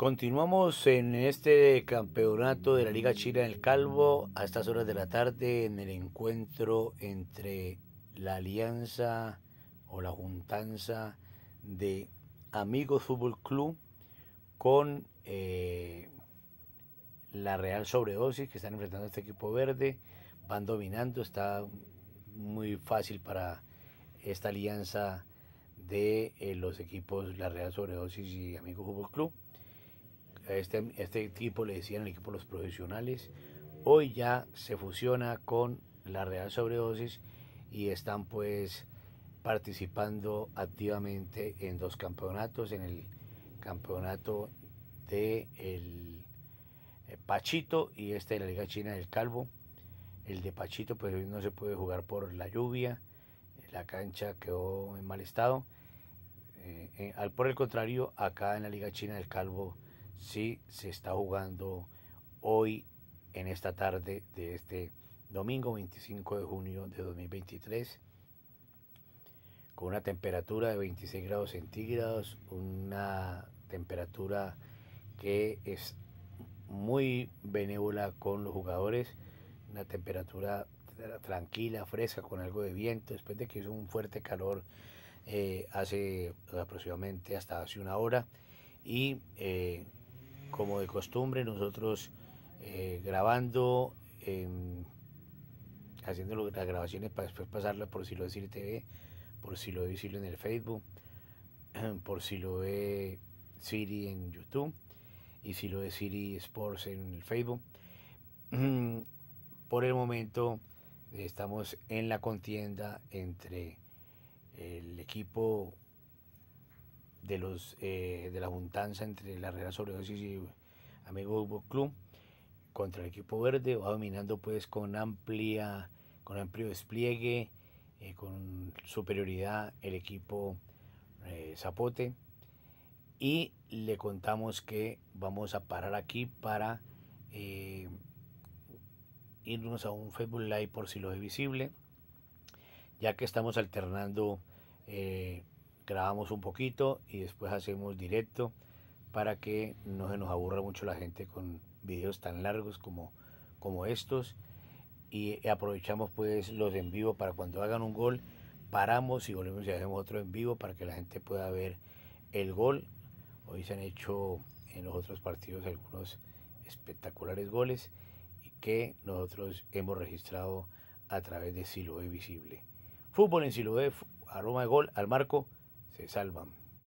Continuamos en este campeonato de la Liga China en el Calvo a estas horas de la tarde en el encuentro entre la alianza o la juntanza de Amigos Fútbol Club con eh, la Real Sobredosis que están enfrentando a este equipo verde. Van dominando, está muy fácil para esta alianza de eh, los equipos La Real Sobredosis y Amigos Fútbol Club este, este equipo le decían el equipo de los profesionales, hoy ya se fusiona con la Real Sobredosis y están pues participando activamente en dos campeonatos, en el campeonato de el eh, Pachito y este de la Liga China del Calvo. El de Pachito pues hoy no se puede jugar por la lluvia, la cancha quedó en mal estado. Eh, eh, al por el contrario, acá en la Liga China del Calvo sí se está jugando hoy en esta tarde de este domingo 25 de junio de 2023 con una temperatura de 26 grados centígrados, una temperatura que es muy benévola con los jugadores, una temperatura tranquila, fresca, con algo de viento, después de que hizo un fuerte calor eh, hace aproximadamente hasta hace una hora y eh, como de costumbre, nosotros eh, grabando, em, haciendo las grabaciones para después pasarlas por si lo decir TV, por si lo visible en el Facebook, por si lo ve Siri en YouTube y si lo ve Siri Sports en el Facebook. Por el momento estamos en la contienda entre el equipo de, los, eh, de la juntanza entre la Real Sobredosis y Amigo Club contra el equipo verde, va dominando pues con amplia, con amplio despliegue, eh, con superioridad el equipo eh, Zapote. Y le contamos que vamos a parar aquí para irnos a un Facebook Live por si lo es visible, ya que estamos alternando grabamos un poquito y después hacemos directo para que no se nos aburra mucho la gente con videos tan largos como, como estos y aprovechamos pues los en vivo para cuando hagan un gol paramos y volvemos y hacemos otro en vivo para que la gente pueda ver el gol hoy se han hecho en los otros partidos algunos espectaculares goles que nosotros hemos registrado a través de Siloé Visible. Fútbol en Siloé, aroma de gol al marco se salvan.